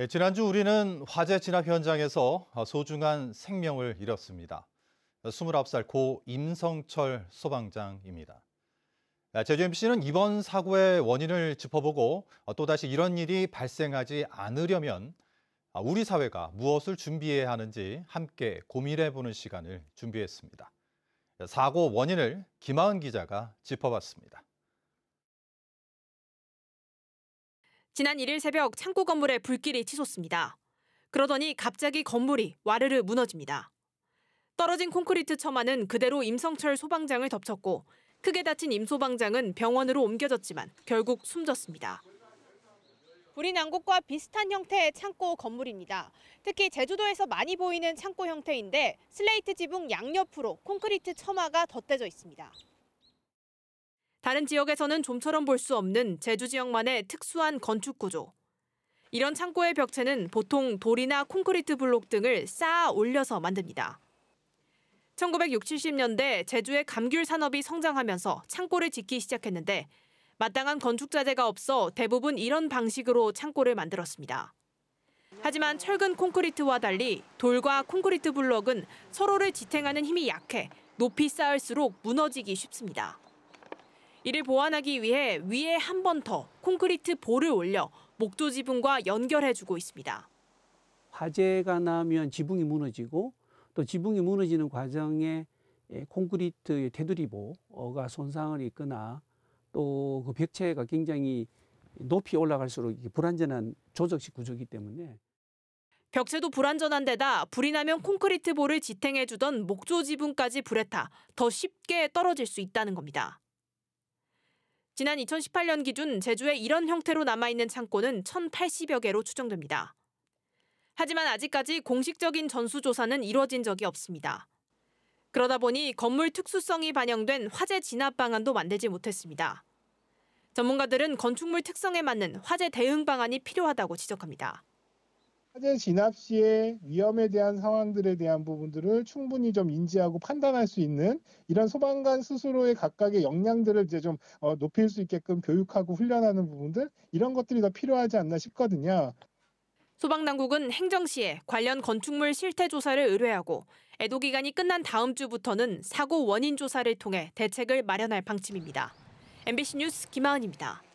예, 지난주 우리는 화재 진압 현장에서 어, 소중한 생명을 잃었습니다. 29살 고 임성철 소방장입니다. 예, 제주 MBC는 이번 사고의 원인을 짚어보고 어, 또다시 이런 일이 발생하지 않으려면 아, 우리 사회가 무엇을 준비해야 하는지 함께 고민해보는 시간을 준비했습니다. 예, 사고 원인을 김하은 기자가 짚어봤습니다. 지난 1일 새벽 창고 건물에 불길이 치솟습니다. 그러더니 갑자기 건물이 와르르 무너집니다. 떨어진 콘크리트 처마는 그대로 임성철 소방장을 덮쳤고 크게 다친 임 소방장은 병원으로 옮겨졌지만 결국 숨졌습니다. 불이 난 곳과 비슷한 형태의 창고 건물입니다. 특히 제주도에서 많이 보이는 창고 형태인데 슬레이트 지붕 양옆으로 콘크리트 처마가 덧대져 있습니다. 다른 지역에서는 좀처럼 볼 수 없는 제주 지역만의 특수한 건축 구조. 이런 창고의 벽체는 보통 돌이나 콘크리트 블록 등을 쌓아 올려서 만듭니다. 1960년대 제주의 감귤 산업이 성장하면서 창고를 짓기 시작했는데 마땅한 건축 자재가 없어 대부분 이런 방식으로 창고를 만들었습니다. 하지만 철근 콘크리트와 달리 돌과 콘크리트 블록은 서로를 지탱하는 힘이 약해 높이 쌓을수록 무너지기 쉽습니다. 이를 보완하기 위해 위에 한 번 더 콘크리트 볼을 올려 목조 지붕과 연결해주고 있습니다. 화재가 나면 지붕이 무너지고 또 지붕이 무너지는 과정에 예, 콘크리트 테두리보가 손상을 입거나 또 그 벽체가 굉장히 높이 올라갈수록 불안전한 조적식 구조이기 때문에 벽체도 불안전한 데다 불이 나면 콘크리트 볼을 지탱해주던 목조 지붕까지 불에 타 더 쉽게 떨어질 수 있다는 겁니다. 지난 2018년 기준 제주의 이런 형태로 남아있는 창고는 1,080여 개로 추정됩니다. 하지만 아직까지 공식적인 전수조사는 이뤄진 적이 없습니다. 그러다 보니 건물 특수성이 반영된 화재 진압 방안도 만들지 못했습니다. 전문가들은 건축물 특성에 맞는 화재 대응 방안이 필요하다고 지적합니다. 화재 진압 시에 위험에 대한 상황들에 대한 부분들을 충분히 좀 인지하고 판단할 수 있는 이런 소방관 스스로의 각각의 역량들을 이제 좀 어, 높일 수 있게끔 교육하고 훈련하는 부분들 이런 것들이 더 필요하지 않나 싶거든요. 소방당국은 행정시에 관련 건축물 실태 조사를 의뢰하고 애도 기간이 끝난 다음 주부터는 사고 원인 조사를 통해 대책을 마련할 방침입니다. MBC 뉴스 김하은입니다.